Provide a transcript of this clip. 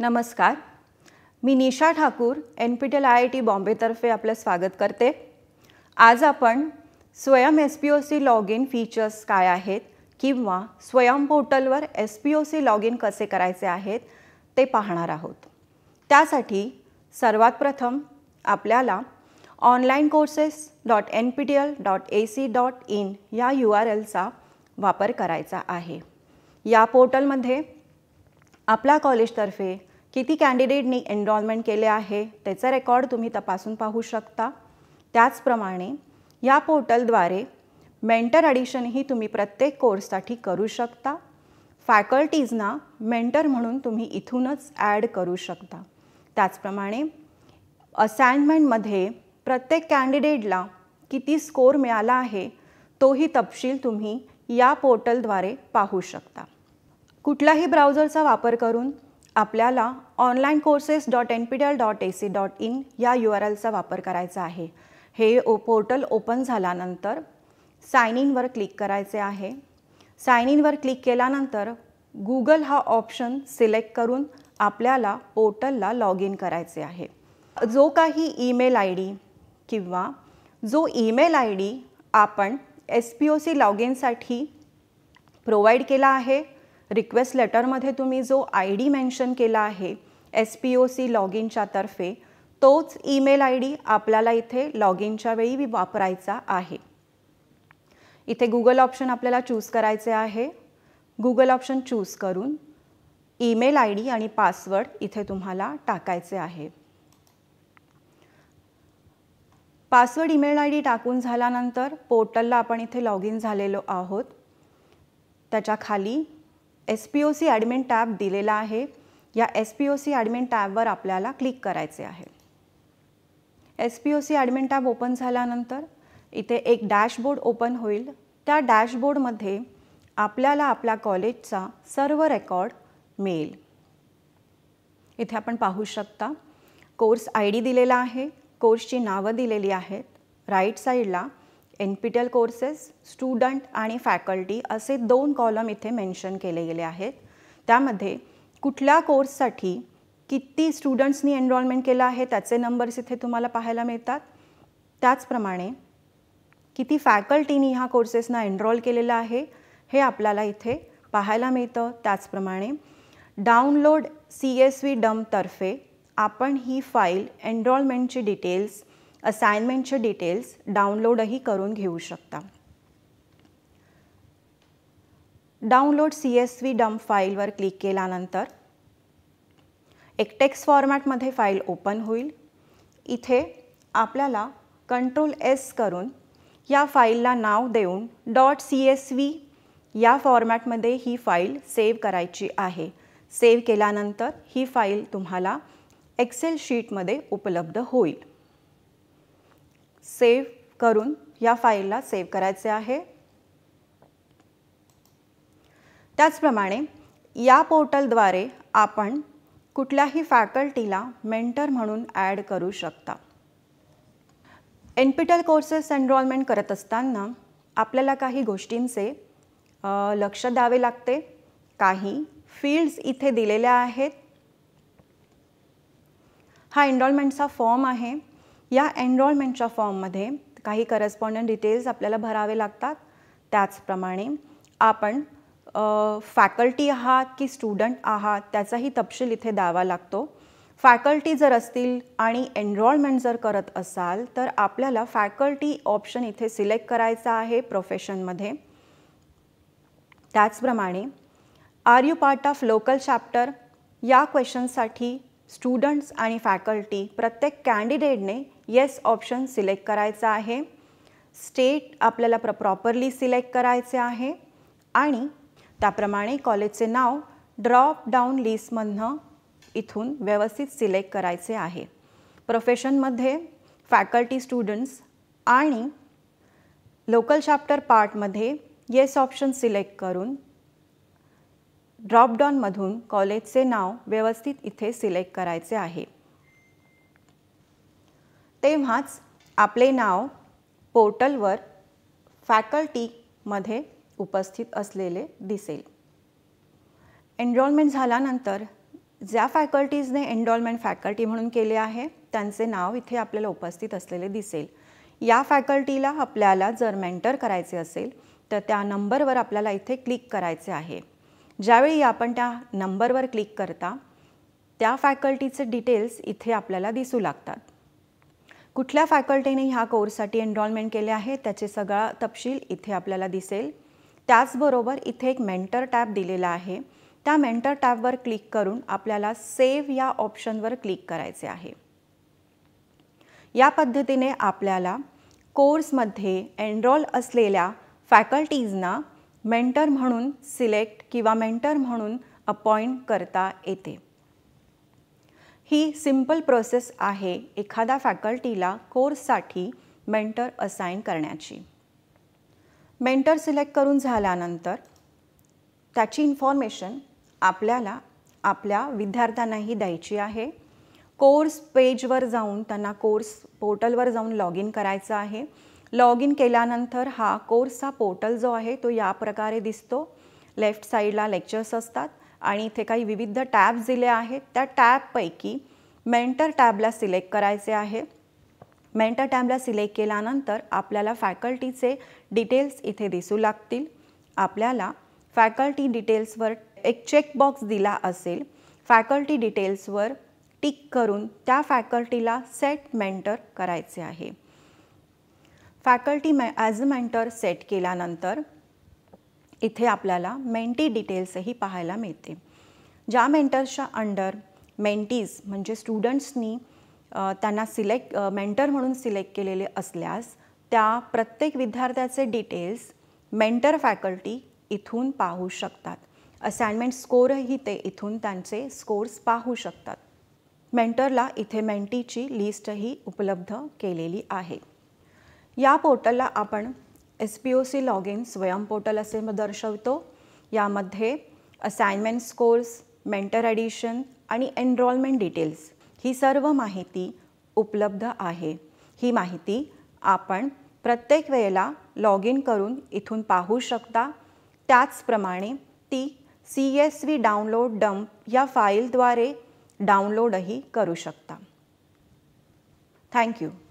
नमस्कार मी Nisha Thakur N P L I I T बॉम्बेतर्फे आपलं स्वागत करते आज आपण Swayam S P O C log in features काय आहेत किंवा स्वयं पोर्टलवर S P O C log in कसे करायचे आहेत ते पाहणार आहोत त्यासाठी सर्वात प्रथम आपल्याला online courses dot N P T L dot A C dot in या यू आर एलचा वापर करायचा आहे या पोर्टलमध्ये आपल्या कॉलेजतर्फे किती कॅन्डिडेटनी एनरॉलमेंट केले आहे त्याचा रेकॉर्ड तुम्ही तपासून पाहू शकता त्याचप्रमाणे या पोर्टलद्वारे मेंटर ॲडिशनही तुम्ही प्रत्येक कोर्ससाठी करू शकता फॅकल्टीजना मेंटर म्हणून तुम्ही इथूनच ॲड करू शकता त्याचप्रमाणे असाइनमेंटमध्ये प्रत्येक कॅन्डिडेटला किती स्कोर मिळाला आहे तोही तपशील तुम्ही या पोर्टलद्वारे पाहू शकता कुठलाही ब्राउझरचा वापर करून आपल्याला online courses dot N P D L dot A C dot in या यू आर एलचा वापर करायचा आहे हे ओ पोर्टल ओपन झाल्यानंतर साइन इनवर क्लिक करायचे आहे साईन इनवर क्लिक केल्यानंतर गुगल हा ऑप्शन सिलेक्ट करून आपल्याला पोर्टलला लॉग इन करायचे आहे जो काही ईमेल आय डी किंवा जो ईमेल आय डी आपण S P O C log इनसाठी प्रोव्हाइड केला आहे रिक्वेस्ट लेटरमध्ये तुम्ही जो आय डी मेन्शन केला आहे S P O C log इनच्या तर्फे तोच ईमेल आय डी आपल्याला इथे लॉग इनच्या वेळी वापरायचा आहे इथे गुगल ऑप्शन आपल्याला चूज करायचे आहे गुगल ऑप्शन चूज करून ईमेल आय डी आणि पासवर्ड इथे तुम्हाला टाकायचे आहे पासवर्ड ईमेल आय डी टाकून झाल्यानंतर पोर्टलला आपण इथे लॉग इन झालेलो आहोत त्याच्या खाली S P O C admin tab दिलेला आहे या S P O C admin टॅबवर आपल्याला क्लिक करायचे आहे S P O C admin tab open झाल्यानंतर इथे एक डॅशबोर्ड ओपन होईल त्या डॅशबोर्डमध्ये आपल्याला आपल्या कॉलेजचा सर्व रेकॉर्ड मिळेल इथे आपण पाहू शकता कोर्स आय डी दिलेला आहे कोर्सची नावं दिलेली आहेत राईट साईडला N P T L courses student आणि फॅकल्टी असे दोन कॉलम इथे मेन्शन केले गेले आहेत त्यामध्ये कुठल्या कोर्ससाठी किती स्टुडंट्सनी एनरॉलमेंट केलं आहे त्याचे नंबर्स इथे तुम्हाला पाहायला मिळतात त्याचप्रमाणे किती फॅकल्टीनी ह्या कोर्सेसना एनरॉल केलेलं आहे हे आपल्याला इथे पाहायला मिळतं त्याचप्रमाणे डाउनलोड सी एस व्ही डमतर्फे आपण ही फाईल एनरोलमेंटची डिटेल्स असाइनमेंटचे डिटेल्स डाउनलोडही करून घेऊ शकता download C S V dump फाईलवर क्लिक केल्यानंतर एक टेक्स्ट फॉर्मॅटमध्ये फाईल ओपन होईल इथे आपल्याला कंट्रोल एस करून या फाईलला नाव देऊन डॉट सी एस व्ही या फॉर्मॅटमध्ये ही फाईल सेव्ह करायची आहे सेव्ह केल्यानंतर ही फाईल तुम्हाला एक्सेल शीटमध्ये उपलब्ध होईल सेव्ह करून या फाईलला सेव्ह करायचे आहे त्याचप्रमाणे या पोर्टलद्वारे आपण कुठल्याही फॅकल्टीला मेंटर म्हणून ॲड करू शकता NPTEL courses enrolment करत असताना आपल्याला काही गोष्टींचे लक्ष द्यावे लागते काही फील्ड्स इथे दिलेल्या आहेत हा एनरोलमेंटचा फॉर्म आहे या एनरॉलमेंटच्या फॉर्ममध्ये काही करस्पॉन्डंट डिटेल्स आपल्याला भरावे लागतात त्याचप्रमाणे आपण फॅकल्टी आहात की स्टुडंट आहात त्याचाही तपशील इथे द्यावा लागतो फॅकल्टी जर असतील आणि एनरॉलमेंट जर करत असाल तर आपल्याला फॅकल्टी ऑप्शन इथे सिलेक्ट करायचा आहे प्रोफेशनमध्ये त्याचप्रमाणे are you part of local chapter या क्वेश्चनसाठी स्टुडंट्स आणि फॅकल्टी प्रत्येक कॅन्डिडेटने येस ऑप्शन सिलेक्ट करायचा आहे स्टेट आपल्याला प्र प्रॉपरली सिलेक्ट करायचे आहे आणि त्याप्रमाणे कॉलेजचे नाव ड्रॉप डाऊन लिस्टमधनं इथून व्यवस्थित सिलेक्ट करायचे आहे प्रोफेशनमध्ये फॅकल्टी स्टुडंट्स आणि लोकल चॅप्टर पार्टमध्ये येस ऑप्शन सिलेक्ट करून ड्रॉपडाऊनमधून कॉलेजचे नाव व्यवस्थित इथे सिलेक्ट करायचे आहे तेव्हाच आपले नाव पोर्टलवर फॅकल्टीमध्ये उपस्थित असलेले दिसेल एनरॉलमेंट झाल्यानंतर ज्या फॅकल्टीजने एनरॉलमेंट फॅकल्टी म्हणून केले आहे त्यांचे नाव इथे आपल्याला उपस्थित असलेले दिसेल या फॅकल्टीला आपल्याला जर मेंटर करायचे असेल तर त्या नंबरवर आपल्याला इथे क्लिक करायचे आहे ज्यावेळी आपण त्या नंबरवर क्लिक करता त्या फॅकल्टीचे डिटेल्स इथे आपल्याला दिसू लागतात कुठल्या फॅकल्टीने ह्या कोर्ससाठी एनरॉलमेंट केले आहे त्याचे सगळा तपशील इथे आपल्याला दिसेल त्याचबरोबर इथे एक मेंटर टॅब दिलेला आहे त्या मेंटर टॅबवर क्लिक करून आपल्याला सेव्ह या ऑप्शनवर क्लिक करायचे आहे या पद्धतीने आपल्याला कोर्समध्ये एनरॉल असलेल्या फॅकल्टीजना मेंटर म्हणून सिलेक्ट किंवा मेंटर म्हणून अपॉइंट करता येते ही सिंपल प्रोसेस आहे एखाद्या फॅकल्टीला कोर्ससाठी मेंटर असाईन करण्याची मेंटर सिलेक्ट करून झाल्यानंतर त्याची इन्फॉर्मेशन आपल्याला आपल्या विद्यार्थ्यांनाही द्यायची आहे कोर्स पेजवर जाऊन त्यांना कोर्स पोर्टलवर जाऊन लॉग इन करायचं आहे लॉग इन केल्यानंतर हा कोर्सचा पोर्टल जो आहे तो या प्रकारे दिसतो लेफ्ट साईडला लेक्चर्स असतात आणि इथे काही विविध टॅब्स दिले आहेत त्या टॅबपैकी मेंटर टॅबला सिलेक्ट करायचे आहे मेंटर टॅबला सिलेक्ट केल्यानंतर आपल्याला फॅकल्टीचे डिटेल्स इथे दिसू लागतील आपल्याला फॅकल्टी डिटेल्सवर एक चेकबॉक्स दिला असेल फॅकल्टी डिटेल्सवर टिक करून त्या फॅकल्टीला सेट मेंटर करायचे आहे faculty may as a mentor set केल्यानंतर इथे आपल्याला मेंटी डिटेल्सही पाहायला मिळते ज्या मेंटर्सच्या अंडर मेंटीज म्हणजे स्टुडंट्सनी त्यांना सिलेक्ट मेंटर म्हणून सिलेक्ट केलेले असल्यास त्या प्रत्येक विद्यार्थ्याचे डिटेल्स मेंटर फॅकल्टी इथून पाहू शकतात असाइनमेंट स्कोरही ते इथून त्यांचे स्कोर्स पाहू शकतात मेंटरला इथे मेंटीची लिस्टही उपलब्ध केलेली आहे या पोर्टलला आपण S P O C log in Swayam portal असे दर्शवतो यामध्ये असाइनमेंट स्कोर्स मेंटर ॲडिशन आणि एनरॉलमेंट डिटेल्स ही सर्व माहिती उपलब्ध आहे ही माहिती आपण प्रत्येक वेळेला लॉग इन करून इथून पाहू शकता त्याचप्रमाणे ती C S V download dump या फाईलद्वारे डाउनलोडही करू शकता थँक्यू